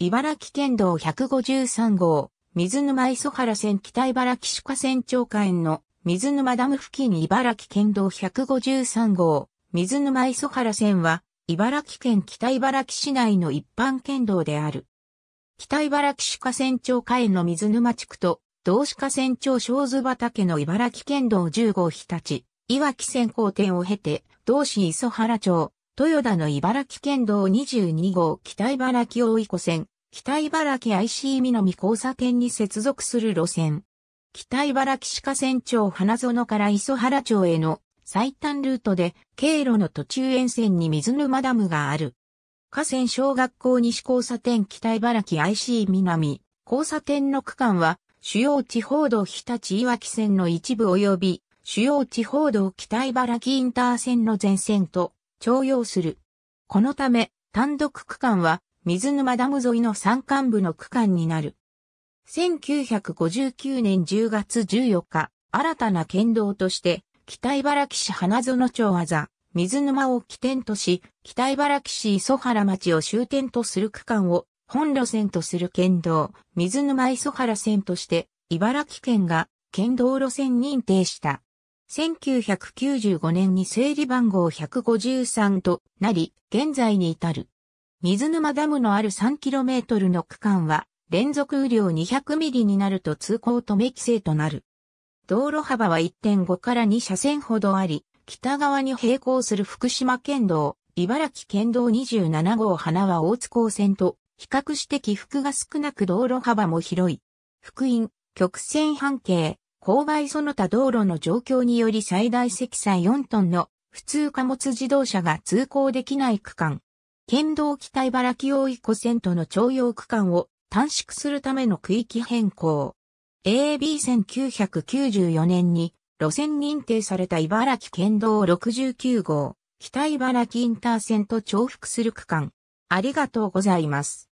茨城県道153号、水沼磯原線北茨城市河川長下園の水沼ダム付近茨城県道153号、水沼磯原線は、茨城県北茨城市内の一般県道である。北茨城市河川長下園の水沼地区と、同市河川町小津畑の茨城県道10号日立、岩木線工程を経て、同市磯原町、豊田の茨城県道22号北茨城大井湖線、北茨城 IC 南交差点に接続する路線。北茨城市河川町花園から磯原町への最短ルートで経路の途中沿線に水沼ダムがある。河川小学校西交差点北茨城 IC 南交差点の区間は主要地方道日立岩木線の一部及び主要地方道北茨城インター線の全線と徴用する。このため、単独区間は水沼ダム沿いの山間部の区間になる。1959年10月14日、新たな県道として、北茨城市花園町あざ、水沼を起点とし、北茨城市磯原町を終点とする区間を本路線とする県道、水沼磯原線として、茨城県が県道路線認定した。1995年に整理番号153となり、現在に至る。水沼ダムのある 3km の区間は、連続雨量200ミリになると通行止め規制となる。道路幅は1.5から2車線ほどあり、北側に並行する福島県道、茨城県道27号花は大津高線と、比較して起伏が少なく道路幅も広い。福音、曲線半径、勾配その他道路の状況により最大積載4トンの普通貨物自動車が通行できない区間。県道北茨城大井湖線との徴用区間を短縮するための区域変更。AB1994 年に路線認定された茨城県道69号、北茨城インター線と重複する区間。ありがとうございます。